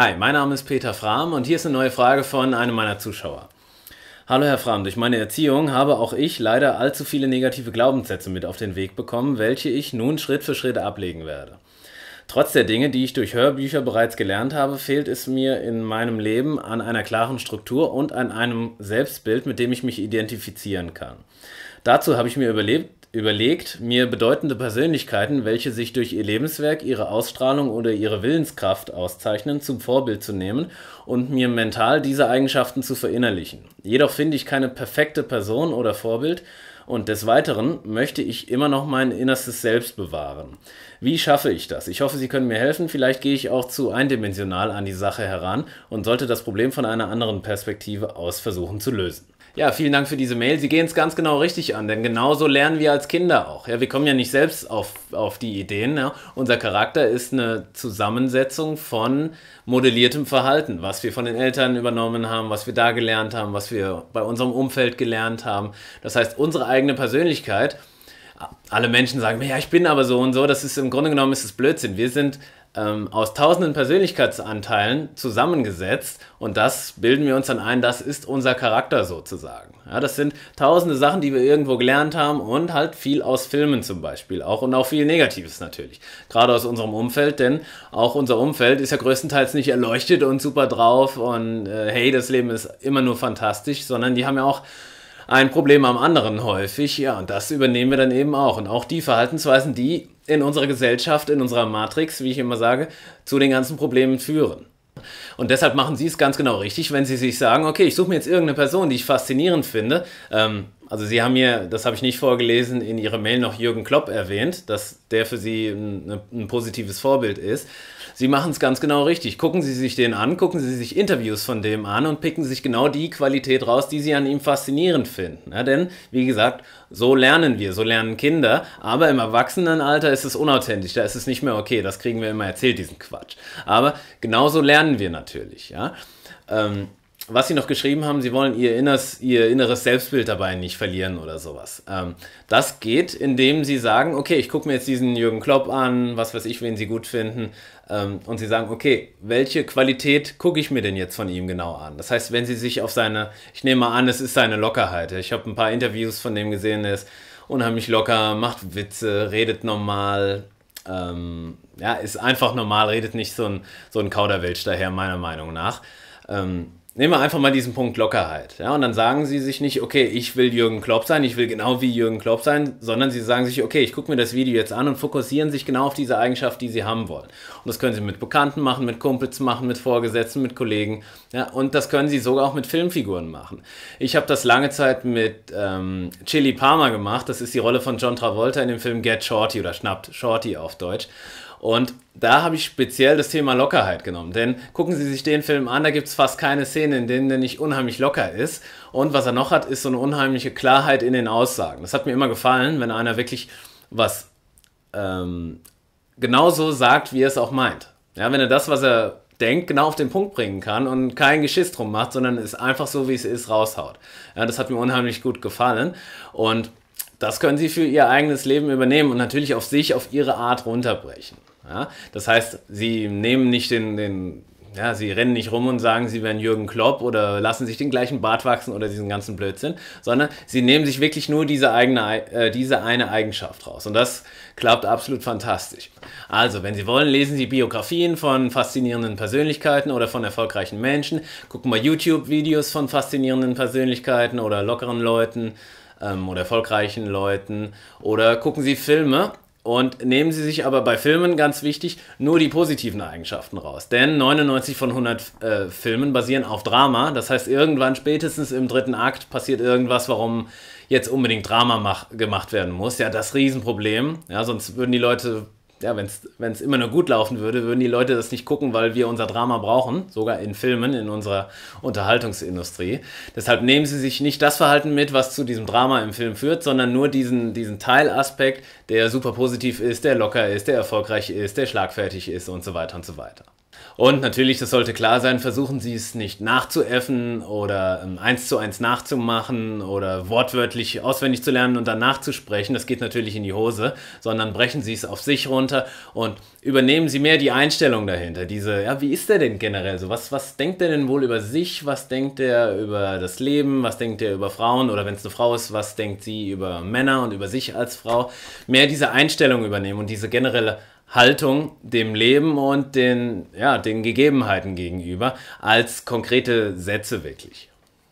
Hi, mein Name ist Peter Fram und hier ist eine neue Frage von einem meiner Zuschauer. Hallo Herr Fram, durch meine Erziehung habe auch ich leider allzu viele negative Glaubenssätze mit auf den Weg bekommen, welche ich nun Schritt für Schritt ablegen werde. Trotz der Dinge, die ich durch Hörbücher bereits gelernt habe, fehlt es mir in meinem Leben an einer klaren Struktur und an einem Selbstbild, mit dem ich mich identifizieren kann. Dazu habe ich mir überlebt, überlegt, mir bedeutende Persönlichkeiten, welche sich durch ihr Lebenswerk, ihre Ausstrahlung oder ihre Willenskraft auszeichnen, zum Vorbild zu nehmen und mir mental diese Eigenschaften zu verinnerlichen. Jedoch finde ich keine perfekte Person oder Vorbild, und des Weiteren möchte ich immer noch mein innerstes Selbst bewahren. Wie schaffe ich das? Ich hoffe, Sie können mir helfen. Vielleicht gehe ich auch zu eindimensional an die Sache heran und sollte das Problem von einer anderen Perspektive aus versuchen zu lösen. Ja, vielen Dank für diese Mail. Sie gehen es ganz genau richtig an, denn genauso lernen wir als Kinder auch. Ja, wir kommen ja nicht selbst auf, auf die Ideen. Ja. Ne? Unser Charakter ist eine Zusammensetzung von modelliertem Verhalten, was wir von den Eltern übernommen haben, was wir da gelernt haben, was wir bei unserem Umfeld gelernt haben. Das heißt, unsere eigene Persönlichkeit, alle Menschen sagen, mir, ja, ich bin aber so und so, das ist im Grunde genommen ist es Blödsinn. Wir sind ähm, aus tausenden Persönlichkeitsanteilen zusammengesetzt und das bilden wir uns dann ein, das ist unser Charakter sozusagen. Ja, das sind tausende Sachen, die wir irgendwo gelernt haben und halt viel aus Filmen zum Beispiel auch und auch viel Negatives natürlich. Gerade aus unserem Umfeld, denn auch unser Umfeld ist ja größtenteils nicht erleuchtet und super drauf und äh, hey, das Leben ist immer nur fantastisch, sondern die haben ja auch ein Problem am anderen häufig. Ja, und das übernehmen wir dann eben auch. Und auch die Verhaltensweisen, die in unserer Gesellschaft, in unserer Matrix, wie ich immer sage, zu den ganzen Problemen führen. Und deshalb machen Sie es ganz genau richtig, wenn Sie sich sagen, okay, ich suche mir jetzt irgendeine Person, die ich faszinierend finde. Ähm, also Sie haben hier, das habe ich nicht vorgelesen, in Ihrer Mail noch Jürgen Klopp erwähnt, dass der für Sie ein, ein positives Vorbild ist. Sie machen es ganz genau richtig. Gucken Sie sich den an, gucken Sie sich Interviews von dem an und picken sich genau die Qualität raus, die Sie an ihm faszinierend finden. Ja, denn, wie gesagt, so lernen wir, so lernen Kinder, aber im Erwachsenenalter ist es unauthentisch, da ist es nicht mehr okay, das kriegen wir immer erzählt, diesen Quatsch. Aber genauso lernen wir natürlich. Ja? Ähm, was sie noch geschrieben haben, sie wollen ihr, inneres, ihr inneres Selbstbild dabei nicht verlieren oder sowas. Ähm, das geht, indem sie sagen, okay, ich gucke mir jetzt diesen Jürgen Klopp an, was weiß ich, wen sie gut finden. Ähm, und sie sagen, okay, welche Qualität gucke ich mir denn jetzt von ihm genau an? Das heißt, wenn sie sich auf seine, ich nehme mal an, es ist seine Lockerheit. Ich habe ein paar Interviews von dem gesehen, der ist unheimlich locker, macht Witze, redet normal, ähm, ja, ist einfach normal, redet nicht so ein, so ein Kauderwelsch daher, meiner Meinung nach. Ähm, Nehmen wir einfach mal diesen Punkt Lockerheit. Halt, ja, und dann sagen sie sich nicht, okay, ich will Jürgen Klopp sein, ich will genau wie Jürgen Klopp sein, sondern sie sagen sich, okay, ich gucke mir das Video jetzt an und fokussieren sich genau auf diese Eigenschaft, die sie haben wollen. Und das können sie mit Bekannten machen, mit Kumpels machen, mit Vorgesetzten, mit Kollegen. Ja, und das können sie sogar auch mit Filmfiguren machen. Ich habe das lange Zeit mit ähm, Chili Palmer gemacht. Das ist die Rolle von John Travolta in dem Film Get Shorty oder Schnappt Shorty auf Deutsch. Und da habe ich speziell das Thema Lockerheit genommen. Denn gucken Sie sich den Film an, da gibt es fast keine Szene, in denen der nicht unheimlich locker ist. Und was er noch hat, ist so eine unheimliche Klarheit in den Aussagen. Das hat mir immer gefallen, wenn einer wirklich was ähm, genauso sagt, wie er es auch meint. Ja, wenn er das, was er denkt, genau auf den Punkt bringen kann und kein Geschiss drum macht, sondern es einfach so, wie es ist, raushaut. Ja, das hat mir unheimlich gut gefallen. Und das können Sie für Ihr eigenes Leben übernehmen und natürlich auf sich, auf Ihre Art runterbrechen. Ja? Das heißt, sie nehmen nicht den, den ja, sie rennen nicht rum und sagen, sie wären Jürgen Klopp oder lassen sich den gleichen Bart wachsen oder diesen ganzen Blödsinn, sondern sie nehmen sich wirklich nur diese, eigene, äh, diese eine Eigenschaft raus. Und das klappt absolut fantastisch. Also, wenn Sie wollen, lesen Sie Biografien von faszinierenden Persönlichkeiten oder von erfolgreichen Menschen. Gucken mal YouTube-Videos von faszinierenden Persönlichkeiten oder lockeren Leuten ähm, oder erfolgreichen Leuten. Oder gucken Sie Filme und nehmen Sie sich aber bei Filmen, ganz wichtig, nur die positiven Eigenschaften raus. Denn 99 von 100 äh, Filmen basieren auf Drama. Das heißt, irgendwann spätestens im dritten Akt passiert irgendwas, warum jetzt unbedingt Drama mach, gemacht werden muss. Ja, das Riesenproblem. Ja, sonst würden die Leute ja, wenn es immer nur gut laufen würde, würden die Leute das nicht gucken, weil wir unser Drama brauchen, sogar in Filmen, in unserer Unterhaltungsindustrie. Deshalb nehmen sie sich nicht das Verhalten mit, was zu diesem Drama im Film führt, sondern nur diesen, diesen Teilaspekt, der super positiv ist, der locker ist, der erfolgreich ist, der schlagfertig ist und so weiter und so weiter. Und natürlich, das sollte klar sein, versuchen Sie es nicht nachzuäffen oder ähm, eins zu eins nachzumachen oder wortwörtlich auswendig zu lernen und dann nachzusprechen. Das geht natürlich in die Hose, sondern brechen Sie es auf sich runter und übernehmen Sie mehr die Einstellung dahinter. Diese, ja, wie ist der denn generell so? Was, was denkt der denn wohl über sich? Was denkt der über das Leben? Was denkt der über Frauen? Oder wenn es eine Frau ist, was denkt sie über Männer und über sich als Frau? Mehr diese Einstellung übernehmen und diese generelle Haltung dem Leben und den, ja, den Gegebenheiten gegenüber als konkrete Sätze wirklich.